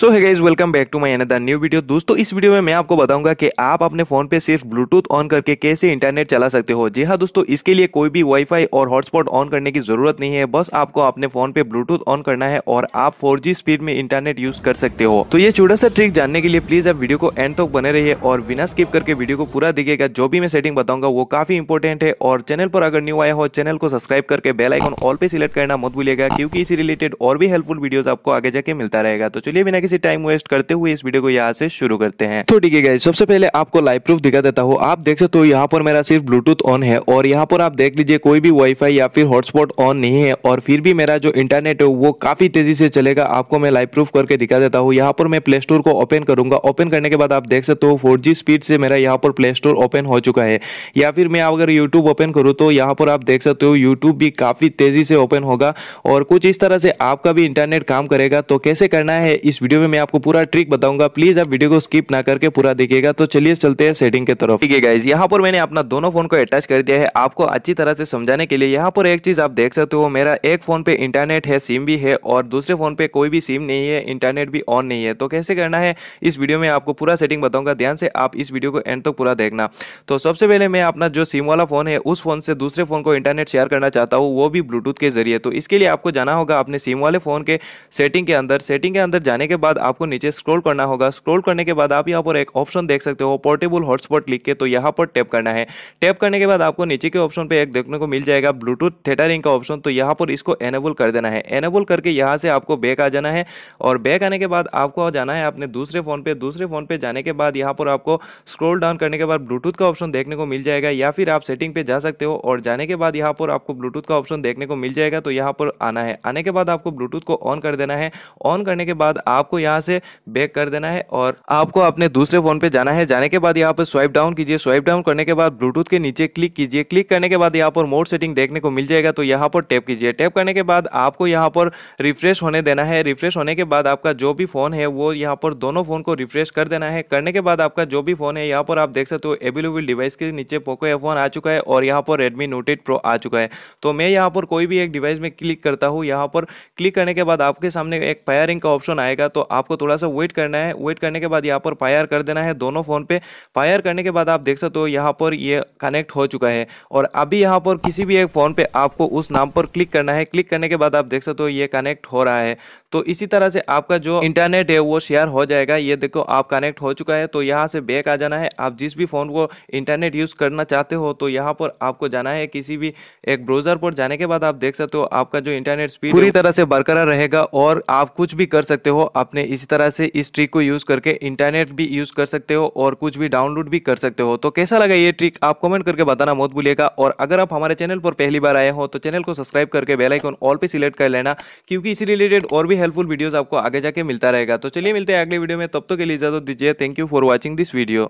so hi guys welcome back to my dear new video दोस्तों इस video में मैं आपको बताऊंगा कि आप अपने फोन पे सिर्फ ब्लूटूथ ऑन करके कैसे इंटरनेट चला सकते हो जी हाँ दोस्तों इसके लिए कोई भी वाईफाई और हॉटस्पॉट ऑन करने की जरूरत नहीं है बस आपको अपने फोन पे ब्लूटूथ ऑन करना है और आप फोर स्पीड में इंटरनेट यूज कर सकते हो तो ये छोटा सा ट्रिक जानने के लिए प्लीज आप वीडियो को एंड तक बने रहिए और बिना स्किप करके वीडियो को पूरा दिखेगा जो भी मैं सेटिंग बताऊंगा वो काफी इंपॉर्टेंट है और चैनल पर अगर न्यू आया हो चैनल को सब्सक्राइब करके बेलाइकॉन ऑल पे सिलेक्ट करना मत भूलिएगा क्योंकि इसी रिलेटेड और भी हेल्पफुल वीडियो आपको आगे जाके मिलता रहेगा तो चलिए बिना किसी टाइम वेस्ट करते हुए इस वीडियो को यहाँ से शुरू करते हैं तो ठीक है सबसे पहले आपको लाइव प्रूफ दिखा देता हूँ आप देख सकते हो यहाँ पर मेरा सिर्फ ब्लूटूथ ऑन है और यहाँ पर आप देख लीजिए कोई भी वाईफाई या फिर हॉटस्पॉट ऑन नहीं है और फिर भी मेरा जो इंटरनेट है वो काफी तेजी से चलेगा आपको मैं लाइव प्रूफ करके दिखा देता हूँ यहाँ पर मैं प्ले स्टोर को ओपन करूंगा ओपन करने के बाद आप देख सकते हो फोर स्पीड से मेरा यहाँ पर प्ले स्टोर ओपन हो चुका है या फिर मैं अगर यूट्यूब ओपन करूँ तो यहाँ पर आप देख सकते हो यूट्यूब भी काफी तेजी से ओपन होगा और कुछ इस तरह से आपका भी इंटरनेट काम करेगा तो कैसे करना है इस वीडियो हुए मैं आपको पूरा ट्रिक बताऊंगा प्लीज आप वीडियो को स्किप ना करके पूरा देखिएगा तो चलिए चलते हैं सेटिंग के तरफ ठीक है यहाँ पर मैंने अपना दोनों फोन को अटैच कर दिया है आपको अच्छी तरह से समझाने के लिए यहाँ पर एक चीज आप देख सकते हो मेरा एक फोन पे इंटरनेट है सिम भी है और दूसरे फोन पे कोई भी सिम नहीं है इंटरनेट भी ऑन नहीं है तो कैसे करना है इस वीडियो में आपको पूरा सेटिंग बताऊंगा ध्यान से आप इस वीडियो को एंड तक पूरा देखना तो सबसे पहले मैं अपना जो सिम वाला फोन है उस फोन से दूसरे फोन को इंटरनेट शेयर करना चाहता हूँ वो भी ब्लूटूथ के जरिए तो इसके लिए आपको जाना होगा अपने सिम वाले फोन के सेटिंग के अंदर सेटिंग के अंदर जाने के बाद बाद आपको नीचे स्क्रॉल करना होगा स्क्रॉल करने के बाद आप यहाँ पर एक ऑप्शन देख सकते हो पोर्टेबल हॉटस्पॉट लिख के तो यहाँ पर टैप करना है टैप करने के बाद आपको नीचे के ऑप्शन पर एक देखने को मिल जाएगा ब्लूटूथ थेटरिंग का ऑप्शन तो यहाँ पर इसको एनेबल कर देना है एनेबल करके यहाँ से आपको बैक आ जाना है और बैक आने के बाद आपको जाना है अपने दूसरे फ़ोन पर दूसरे फ़ोन पर जाने के बाद यहाँ पर आपको स्क्रोल डाउन करने के बाद ब्लूटूथ का ऑप्शन देखने को मिल जाएगा या फिर आप सेटिंग पे जा सकते हो और जाने के बाद यहाँ पर आपको ब्लूटूथ का ऑप्शन देखने को मिल जाएगा तो यहाँ पर आना है आने के बाद आपको ब्लूटूथ को ऑन कर देना है ऑन करने के बाद आपको यहाँ से बैक कर देना है और आपको अपने दूसरे फोन पे जाना है जाने के बाद यहाँ पर स्वाइप डाउन कीजिए स्वाइप डाउन करने के बाद ब्लूटूथ के नीचे क्लिक कीजिए क्लिक करने के बाद यहाँ पर मोड सेटिंग देखने को मिल जाएगा तो यहाँ पर टैप कीजिए टैप करने के बाद आपको यहाँ पर रिफ्रेश होने देना है रिफ्रेश होने के बाद आपका जो भी फोन है वो यहाँ पर दोनों फोन को रिफ्रेश कर देना है करने के बाद आपका जो भी फोन है यहाँ पर आप देख सकते हो एवेलेबल डिवाइस के नीचे पोको एफ आ चुका है और यहाँ पर रेडमी नोट एट प्रो आ चुका है तो मैं यहाँ पर कोई भी एक डिवाइस में क्लिक करता हूँ यहाँ पर क्लिक करने के बाद आपके सामने एक पायरिंग का ऑप्शन आएगा तो तो आपको थोड़ा सा वेट करना है वेट करने के बाद यहाँ पर फायर कर देना है दोनों फ़ोन पे फायर करने के बाद आप देख सकते हो यहाँ पर ये कनेक्ट हो चुका है और अभी यहाँ पर किसी भी एक फ़ोन पे आपको उस नाम पर क्लिक करना है क्लिक करने के बाद आप देख सकते हो ये कनेक्ट हो रहा है तो इसी तरह से आपका जो इंटरनेट है वो शेयर हो जाएगा ये देखो आप कनेक्ट हो चुका है तो यहाँ से बैक आ जाना है आप जिस भी फ़ोन को इंटरनेट यूज़ करना चाहते हो तो यहाँ पर आपको जाना है किसी भी एक ब्राउज़र पर जाने के बाद आप देख सकते हो आपका जो इंटरनेट स्पीड पूरी तरह से बरकरार रहेगा और आप कुछ भी कर सकते हो आप आपने इसी तरह से इस ट्रिक को यूज़ करके इंटरनेट भी यूज़ कर सकते हो और कुछ भी डाउनलोड भी कर सकते हो तो कैसा लगा ये ट्रिक आप कमेंट करके बताना मत भूलिएगा और अगर आप हमारे चैनल पर पहली बार आए हो तो चैनल को सब्सक्राइब करके बेलाइकॉन ऑल पर सिलेक्ट कर लेना क्योंकि इसी रिलेटेड और भी हेल्पफुल वीडियोज़ आपको आगे जाके मिलता रहेगा तो चलिए मिलते हैं अगले वीडियो में तब तक के लिए इजाजत दीजिए thank you for watching this video